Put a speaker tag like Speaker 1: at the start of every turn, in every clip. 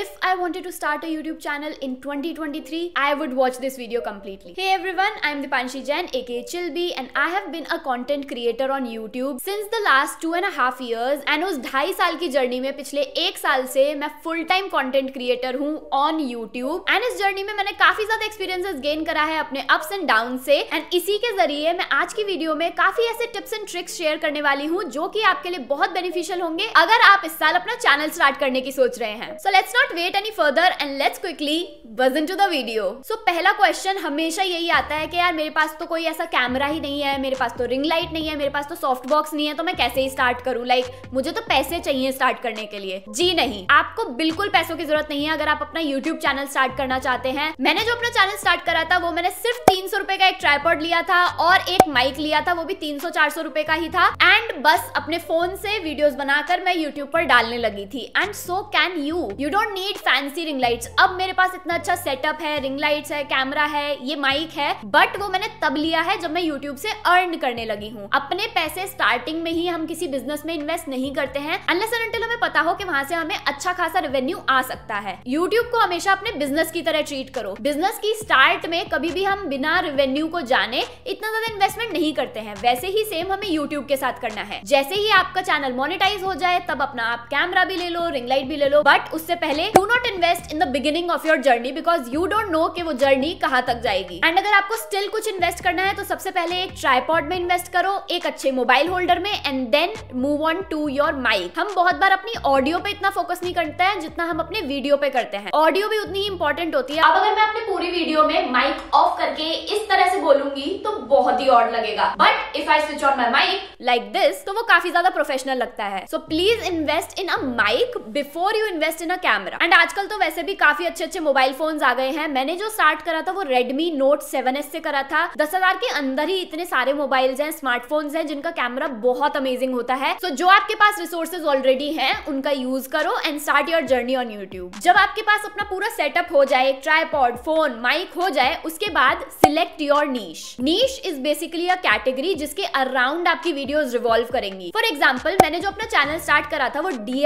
Speaker 1: If I wanted to start a YouTube channel in 2023, I would watch this video completely. Hey everyone, I'm Dipanshi Jain aka Chilbi and I have been a content creator on YouTube since the last two and a half years and उस ढाई साल की journey में पिछले एक साल से मैं फुल टाइम कॉन्टेंट क्रिएटर हूँ ऑन यूट्यूब एंड इस जर्नी में मैंने काफी ज्यादा एक्सपीरियंसेस गेन करा है अपने अप्स एंड डाउन से एंड इसी के जरिए मैं आज की वीडियो में काफी ऐसे टिप्स एंड ट्रिक्स शेयर करने वाली हूँ जो की आपके लिए बहुत बेनिफिशियल होंगे अगर आप इस साल अपना चैनल स्टार्ट करने की सोच रहे हैं so let's not not wait any further and let's quickly वजन टू द वीडियो सो पहला क्वेश्चन हमेशा यही आता है कि यार मेरे पास तो कोई ऐसा कैमरा ही नहीं है मेरे पास तो रिंग लाइट नहीं है मेरे पास तो सॉफ्ट बॉक्स नहीं है तो मैं कैसे ही स्टार्ट करूँ लाइक like, मुझे तो पैसे चाहिए स्टार्ट करने के लिए जी नहीं आपको बिल्कुल पैसों की जरूरत नहीं है अगर आप अपना यूट्यूब चैनल स्टार्ट करना चाहते हैं मैंने जो अपना चैनल स्टार्ट करा था वो मैंने सिर्फ तीन सौ रुपए का एक ट्राईपोर्ड लिया था और एक माइक लिया था वो भी तीन सौ चार सौ रुपए का ही था एंड बस अपने फोन से वीडियो बनाकर मैं यूट्यूब पर डालने लगी थी and so can you you don't don't need fancy ring lights अब मेरे पास इतना अच्छा सेटअप है रिंग लाइट्स है कैमरा है ये माइक है बट वो मैंने तब लिया है जब मैं यूट्यूब से अर्न करने लगी हूँ अपने पैसे स्टार्टिंग में ही हम किसी बिजनेस में इन्वेस्ट नहीं करते हैं अनलेस अनटिल हमें पता हो कि वहां से हमें अच्छा खासा रेवेन्यू आ सकता है यूट्यूब को हमेशा अपने बिजनेस की तरह ट्रीट करो बिजनेस की स्टार्ट में कभी भी हम बिना रेवेन्यू को जाने इतना ज्यादा इन्वेस्टमेंट नहीं करते हैं वैसे ही सेम हमें यूट्यूब के साथ करना है जैसे ही आपका चैनल मोनिटाइज हो जाए तब अपना आप कैमरा भी ले लो रिंग लाइट भी ले लो बट उससे पहले पहले do not invest in the beginning of your journey because you don't know कि वो जर्नी कहाँ तक जाएगी एंड अगर आपको स्टिल कुछ इन्वेस्ट करना है तो सबसे पहले एक ट्राईपॉड में इन्वेस्ट करो एक अच्छे मोबाइल होल्डर में and then move on to your mic हम बहुत बार अपनी ऑडियो पे इतना फोकस नहीं करते हैं जितना हम अपने वीडियो पे करते हैं ऑडियो भी उतनी इंपॉर्टेंट होती है अब अगर मैं अपनी पूरी वीडियो में माइक ऑफ करके इस तरह से बोलूंगी तो बहुत ही ऑड लगेगा but if I switch on my mic like this तो वो काफी ज्यादा प्रोफेशनल लगता है so please invest in a mic before you invest in a camera camera and आजकल तो वैसे भी काफी अच्छे अच्छे मोबाइल फोन आ गए हैं मैंने जो स्टार्ट करा था वो रेडमी नोट सेवन से करा था दस हजार के अंदर ही इतने सारे मोबाइल हैं स्मार्टफोन हैं जिनका कैमरा बहुत अमेजिंग होता है सो so, जो आपके पास रिसोर्सेज ऑलरेडी है उनका यूज करो and start your journey on YouTube जब आपके पास अपना पूरा सेटअप हो जाए ट्राईपॉड फोन माइक हो जाए उसके बाद select your niche niche is basically a category जिसके अराउंड आपकी वीडियोस रिवॉल्व करेंगी फॉर एग्जाम्पल मैंने जो अपना चैनल स्टार्ट करा था वो डी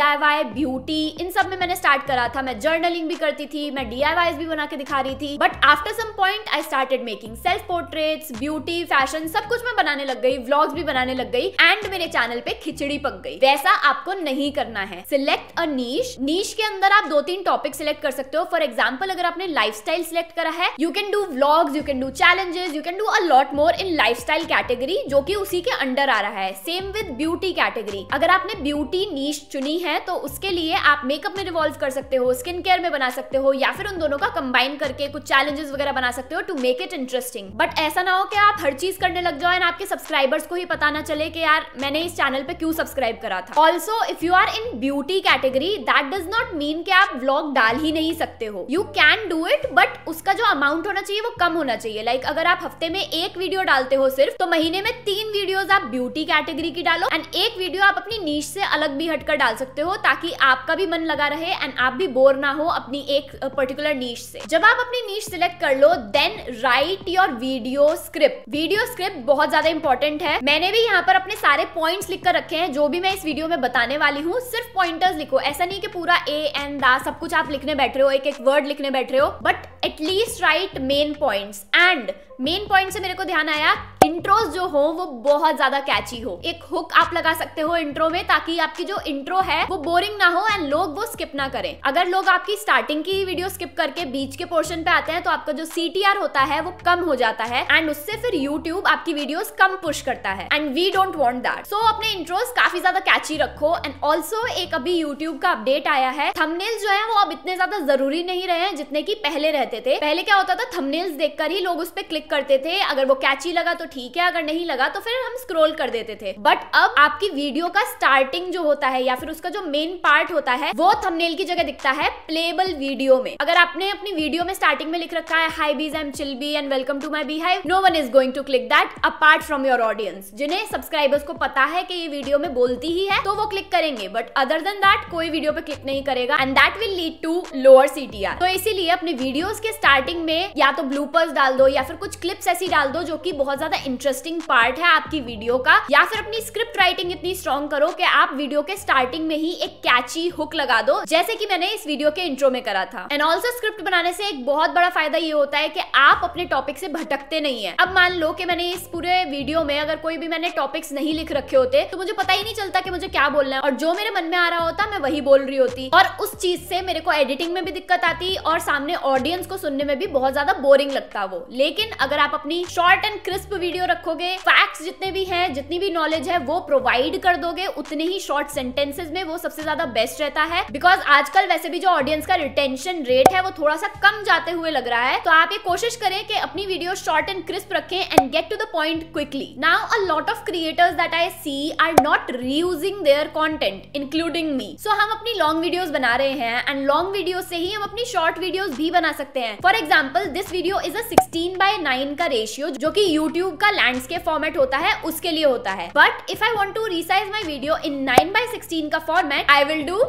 Speaker 1: ब्यूटी इन सब में मैंने स्टार्ट कर करा था मैं जर्नलिंग भी करती थी मैं डी भी बना के दिखा रही थी but after some point I started making self portraits beauty fashion सब कुछ मैं बनाने लग गई व्लॉग्स भी बनाने लग गई एंड मेरे चैनल पे खिचड़ी पक गई वैसा आपको नहीं करना है सिलेक्ट अ नीश नीश के अंदर आप दो तीन टॉपिक सिलेक्ट कर सकते हो फॉर एग्जाम्पल अगर आपने लाइफ सिलेक्ट करा है you can do vlogs you can do challenges you can do a lot more in life category जो कि उसी के अंडर आ रहा है सेम विद ब्यूटी कैटेगरी अगर आपने ब्यूटी नीश चुनी है तो उसके लिए आप मेकअप में रिवॉल्व कर सकते हो स्किन केयर में बना सकते हो या फिर उन दोनों का कंबाइन करके कुछ चैलेंजेस वगैरह बना सकते हो to make it interesting but ऐसा ना हो कि आप हर चीज करने लग जाओ एंड आपके सब्सक्राइबर्स को ही पता ना चले कि यार मैंने इस चैनल पे क्यों सब्सक्राइब करा था also if you are in beauty category that does not mean कि आप ब्लॉग डाल ही नहीं सकते हो you can do it but उसका जो अमाउंट होना चाहिए वो कम होना चाहिए लाइक like, अगर आप हफ्ते में एक वीडियो डालते हो सिर्फ तो महीने में तीन वीडियोस आप ब्यूटी कैटेगरी की डालो एंड एक वीडियो आप अपनी नीच से अलग भी हटकर डाल सकते हो ताकि आपका भी मन लगा रहे एंड आप भी बोर ना हो अपनी एक पर्टिकुलर नीच से जब आप अपनी नीच सिलेक्ट कर लो then write your video script video script बहुत ज्यादा इंपॉर्टेंट है मैंने भी यहाँ पर अपने सारे पॉइंट्स लिख कर रखे हैं जो भी मैं इस वीडियो में बताने वाली हूँ सिर्फ पॉइंटर्स लिखो ऐसा नहीं कि पूरा ए एन दा सब कुछ आप लिखने बैठ रहे हो एक एक वर्ड लिखने बैठ रहे हो but at least write main points and main point से मेरे को ध्यान आया इंट्रोज जो हो वो बहुत ज्यादा कैची हो एक हुक आप लगा सकते हो इंट्रो में ताकि आपकी जो इंट्रो है वो बोरिंग ना हो एंड लोग वो स्किप ना करें अगर लोग आपकी स्टार्टिंग की वीडियो स्किप करके बीच के पोर्शन पे आते हैं तो आपका जो सी होता है वो कम हो जाता है एंड उससे फिर यूट्यूब आपकी वीडियो कम पुश करता है and we don't want that so अपने इंट्रोज काफी ज्यादा कैची रखो एंड ऑल्सो एक अभी यूट्यूब का अपडेट आया है थमनेल जो है वो अब इतने ज्यादा जरूरी नहीं रहे जितने की पहले रहते रहते थे पहले क्या होता था थंबनेल्स देखकर ही लोग उस पर क्लिक करते थे अगर वो कैची लगा तो ठीक है अगर नहीं लगा तो फिर हम स्क्रोल कर देते थे बट अब आपकी वीडियो का स्टार्टिंग जो होता है या फिर उसका जो मेन पार्ट होता है वो थंबनेल की जगह दिखता है प्लेबल वीडियो में अगर आपने अपनी वीडियो में स्टार्टिंग में लिख रखा है hi bees I'm chill B and welcome to my B hi no one is going to click that apart from your audience जिन्हें सब्सक्राइबर्स को पता है कि ये वीडियो में बोलती ही है तो वो क्लिक करेंगे बट अदर देन दैट कोई वीडियो पे क्लिक नहीं करेगा and that will lead to lower C तो इसीलिए अपने वीडियोस के स्टार्टिंग में या तो ब्लूपर्स डाल दो या फिर कुछ क्लिप्स ऐसी डाल दो जो कि बहुत ज्यादा इंटरेस्टिंग पार्ट है आपकी वीडियो का या फिर अपनी स्क्रिप्ट राइटिंग इतनी स्ट्रॉन्ग करो कि आप वीडियो के स्टार्टिंग में ही एक कैची हुक लगा दो जैसे कि मैंने इस वीडियो के इंट्रो में करा था एंड ऑल्सो स्क्रिप्ट बनाने से एक बहुत बड़ा फायदा ये होता है कि आप अपने टॉपिक से भटकते नहीं है अब मान लो कि मैंने इस पूरे वीडियो में अगर कोई भी मैंने टॉपिक्स नहीं लिख रखे होते तो मुझे पता ही नहीं चलता कि मुझे क्या बोलना है और जो मेरे मन में आ रहा होता मैं वही बोल रही होती और उस चीज से मेरे को एडिटिंग में भी दिक्कत आती और सामने ऑडियंस को सुनने में भी बहुत ज्यादा बोरिंग लगता है वो लेकिन अगर आप अपनी शॉर्ट एंड क्रिस्प वीडियो रखोगे फैक्ट्स जितने भी हैं जितनी भी नॉलेज है वो प्रोवाइड कर दोगे उतने ही शॉर्ट सेंटेंसेज में वो सबसे ज्यादा बेस्ट रहता है बिकॉज आजकल वैसे भी जो ऑडियंस का रिटेंशन रेट है वो थोड़ा सा कम जाते हुए लग रहा है तो आप ये कोशिश करें कि अपनी वीडियो शॉर्ट एंड क्रिस्प रखें and get to the point quickly now a lot of creators that I see are not reusing their content including me so हम अपनी लॉन्ग वीडियोज बना रहे हैं एंड लॉन्ग वीडियो से ही हम अपनी short videos भी बना सकते सकते हैं for example this video is eighteen by nine का रेशियो जो की यूट्यूब का लैंडस्केप फॉर्मेट होता है उसके लिए होता है but if I want to resize my video in nine by sixteen का format I will do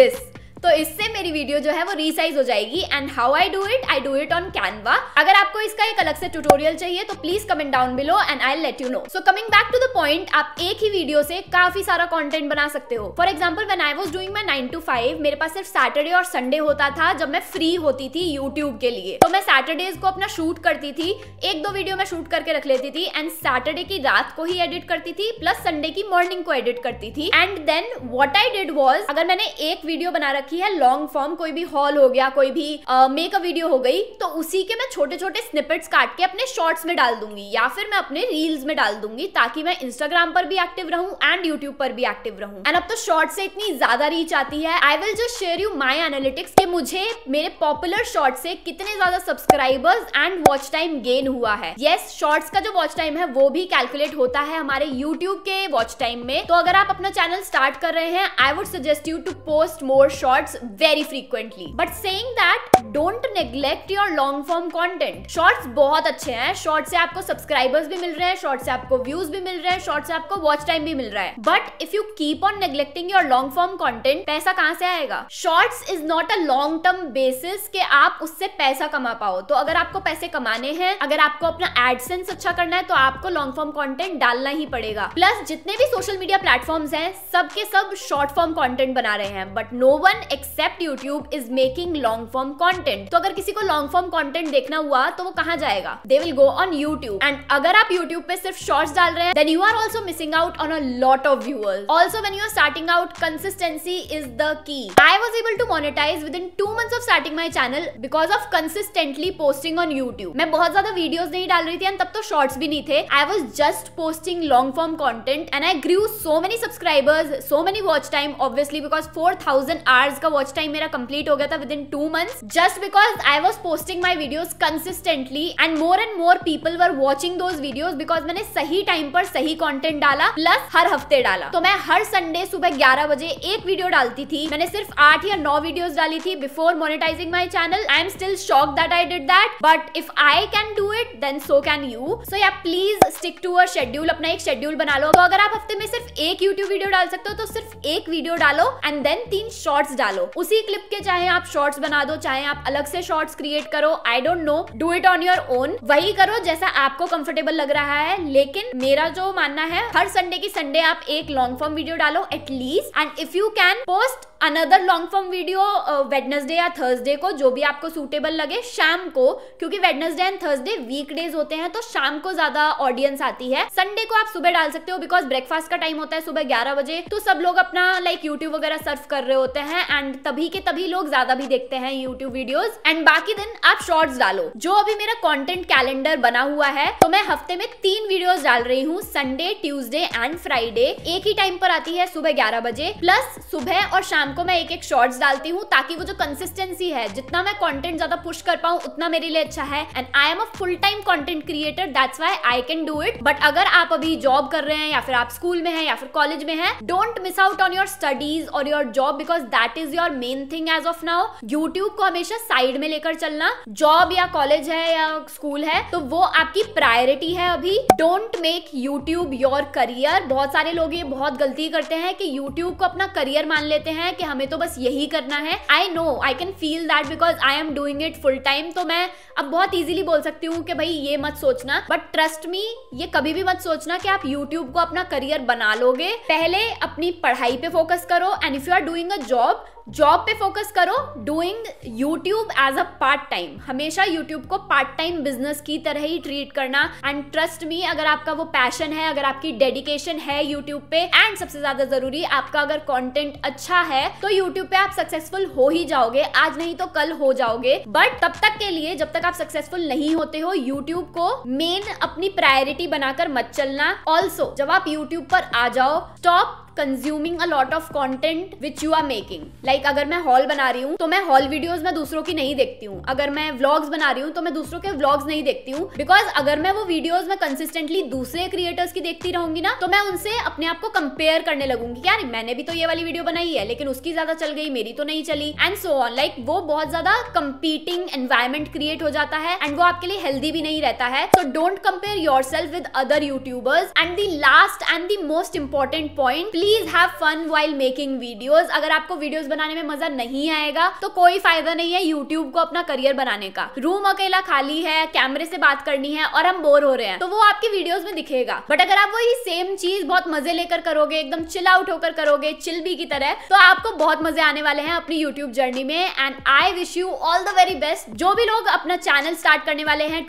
Speaker 1: this तो इससे मेरी वीडियो जो है वो रिसाइज हो जाएगी and how I do it I do it on Canva अगर आपको इसका एक अलग से ट्यूटोरियल चाहिए तो please comment down below and I let you know so coming back to the point आप एक ही वीडियो से काफी सारा कॉन्टेंट बना सकते हो for example when I was doing my nine to five मेरे पास सिर्फ सैटरडे और संडे होता था जब मैं फ्री होती थी यूट्यूब के लिए तो मैं सैटरडेज को अपना शूट करती थी एक दो वीडियो मैं शूट करके रख लेती थी एंड सैटरडे की रात को ही एडिट करती थी प्लस संडे की मॉर्निंग को एडिट करती थी and then what I did was अगर मैंने एक वीडियो बना रखी रखी है लॉन्ग फॉर्म कोई भी हॉल हो गया कोई भी मेक अ वीडियो हो गई तो उसी के मैं छोटे छोटे स्निपेट्स काट के अपने शॉर्ट्स में डाल दूंगी या फिर मैं अपने रील्स में डाल दूंगी ताकि मैं इंस्टाग्राम पर भी एक्टिव रहूं एंड यूट्यूब पर भी एक्टिव रहूं एंड अब तो शॉर्ट्स से इतनी ज्यादा रीच आती है I will just share you my analytics के मुझे मेरे पॉपुलर शॉर्ट से कितने ज्यादा subscribers and watch time gain हुआ है येस yes, शॉर्ट्स का जो वॉच टाइम है वो भी कैलकुलेट होता है हमारे यूट्यूब के वॉच टाइम में तो अगर आप अपना चैनल स्टार्ट कर रहे हैं I would suggest you to post more short shorts very frequently. But saying that, don't neglect your long form content. Shorts बहुत अच्छे हैं शॉर्ट से आपको सब्सक्राइबर्स भी मिल रहे हैं शॉर्ट से आपको व्यूज भी मिल रहे हैं शॉर्ट से आपको वॉच टाइम भी मिल रहा है but if you keep on neglecting your long form content पैसा कहाँ से आएगा shorts is not a long term basis के आप उससे पैसा कमा पाओ तो अगर आपको पैसे कमाने हैं अगर आपको अपना एडसेंस अच्छा करना है तो आपको लॉन्ग फॉर्म कॉन्टेंट डालना ही पड़ेगा प्लस जितने भी सोशल मीडिया प्लेटफॉर्म है सबके सब शॉर्ट फॉर्म कॉन्टेंट बना रहे हैं but no one except YouTube is making long form content तो अगर किसी को लॉन्ग फॉर्म कॉन्टेंट देखना हुआ तो वो कहाँ जाएगा they will go on YouTube and अगर आप यूट्यूब पे सिर्फ शॉर्ट्स डाल रहे हैं then you are also missing out on a lot of viewers also when you are starting out consistency is the key I was able to monetize within two month of starting my channel because of consistently posting on YouTube मैं बहुत ज्यादा videos नहीं डाल रही थी and तब तो shorts भी नहीं थे I was just posting long form content and I grew so many subscribers so many watch time obviously because four thousand hours का वॉच टाइम मेरा कंप्लीट हो गया था within two month just because I was posting my video consistently and more and more people were watching those video because मैंने सही time पर सही content डाला प्लस हर हफ्ते डाला तो मैं हर संडे सुबह ग्यारह बजे एक वीडियो डालती थी मैंने सिर्फ आठ या नौ वीडियो डाली थी before monetizing my channel I am still shock that I did that but if I can do it then so can you so yeah please stick to uh schedule अपना एक शेड्यूल बना लो तो अगर आप हफ्ते में सिर्फ एक यूट्यूब वीडियो डाल सकते हो तो सिर्फ एक वीडियो डालो एंड देन तीन शॉर्ट्स डालो डालो उसी क्लिप के चाहे आप शॉर्ट्स बना दो चाहे आप अलग से शॉर्ट्स क्रिएट करो I don't know do it on your own वही करो जैसा आपको कंफर्टेबल लग रहा है लेकिन मेरा जो मानना है हर संडे की संडे आप एक लॉन्ग फॉर्म वीडियो डालो at least and if you can post another long form video Wednesday या थर्सडे को जो भी आपको सूटेबल लगे शाम को क्योंकि वेडनेसडे एंड थर्सडे वीकडेज होते हैं तो शाम को ज्यादा ऑडियंस आती है संडे को आप सुबह डाल सकते हो बिकॉज ब्रेकफास्ट का टाइम होता है सुबह ग्यारह बजे तो सब लोग अपना लाइक like, यूट्यूब वगैरह सर्फ कर रहे होते हैं एंड तभी के तभी लोग ज्यादा भी देखते हैं यूट्यूब वीडियोस एंड बाकी दिन आप शॉर्ट्स डालो जो अभी मेरा कंटेंट कैलेंडर बना हुआ है तो मैं हफ्ते में तीन वीडियोस डाल रही हूँ संडे ट्यूजडे एंड फ्राइडे एक ही टाइम पर आती है सुबह ग्यारह बजे प्लस सुबह और शाम को मैं एक एक शॉर्ट्स डालती हूँ ताकि वो जो कंसिस्टेंसी है जितना मैं कॉन्टेंट ज्यादा पुश कर पाऊँ उतना मेरे लिए अच्छा है and I am a full time content creator that's why I can do it but अगर आप अभी जॉब कर रहे हैं या फिर आप स्कूल में है या फिर कॉलेज में है don't miss out on your studies और your job because that is is your main thing as of now YouTube को हमेशा साइड में लेकर चलना जॉब या कॉलेज है या स्कूल है तो वो आपकी प्रायोरिटी है अभी don't make YouTube your career बहुत सारे लोग ये बहुत गलती करते हैं कि यूट्यूब को अपना करियर मान लेते हैं कि हमें तो बस यही करना है I know I can feel that because I am doing it full time तो मैं अब बहुत इजिली बोल सकती हूँ कि भाई ये मत सोचना बट ट्रस्ट मी ये कभी भी मत सोचना कि आप यूट्यूब को अपना करियर बना लोगे पहले अपनी पढ़ाई पे फोकस करो and if you are doing a job job पे फोकस करो doing YouTube as a part time हमेशा यूट्यूब को पार्ट टाइम बिजनेस की तरह ही ट्रीट करना एंड ट्रस्ट मी अगर आपका वो पैशन है अगर आपकी डेडिकेशन है यूट्यूब पे एंड सबसे ज्यादा जरूरी आपका अगर कॉन्टेंट अच्छा है तो यूट्यूब पे आप सक्सेसफुल हो ही जाओगे आज नहीं तो कल हो जाओगे बट तब तक के लिए जब तक आप सक्सेसफुल नहीं होते हो यूट्यूब को मेन अपनी प्रायोरिटी बनाकर मत चलना ऑल्सो जब आप यूट्यूब पर आ जाओ stop consuming a lot of content which you are making like अगर मैं हॉल बना रही हूँ तो मैं हॉल वीडियोज में दूसरों की नहीं देखती हूँ अगर मैं व्लॉग्स बना रही हूँ तो मैं दूसरों के व्लॉग्स नहीं देखती हूँ बिकॉज अगर मैं वो वीडियोज में कंसिस्टेंटली दूसरे क्रिएटर्स की देखती रहूंगी ना तो मैं उनसे अपने आप को कंपेयर करने लगूंगी यार मैंने भी तो ये वाली वीडियो बनाई है लेकिन उसकी ज्यादा चल गई मेरी तो नहीं चली एंड सो ऑन लाइक वो बहुत ज्यादा कंपीटिंग एनवायरमेंट क्रिएट हो जाता है एंड वो आपके लिए हेल्दी भी नहीं रहता है so don't compare yourself with other YouTubers and the last and the most important point please have fun while making videos अगर आपको वीडियोज बनाने में मजा नहीं आएगा तो कोई फायदा नहीं है यूट्यूब को अपना करियर बनाने का रूम अकेला खाली है कैमरे से बात करनी है और हम बोर हो रहे हैं तो वो आपके वीडियोज में दिखेगा बट अगर आप वही सेम चीज बहुत मजे लेकर करोगे एकदम चिल आउट होकर करोगे चिल भी की तरह तो आपको बहुत मजे आने वाले हैं अपनी यूट्यूब जर्नी में and I wish you all the very best जो भी लोग अपना चैनल स्टार्ट करने वाले हैं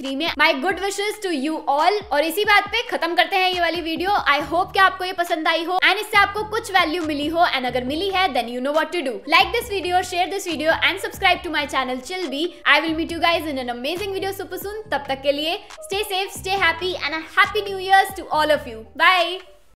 Speaker 1: थ्री में my good wishes to you all और इसी बात पे खत्म करते हैं ये वाली वीडियो आई होप कि आपको ये पसंद आई आई हो एंड इससे आपको कुछ वैल्यू मिली हो एंड अगर मिली है then you know what to do like this video share this video and subscribe to my channel chill be I will meet you guys in an amazing video super soon तब तक के लिए stay safe stay happy and happy new year to all of you bye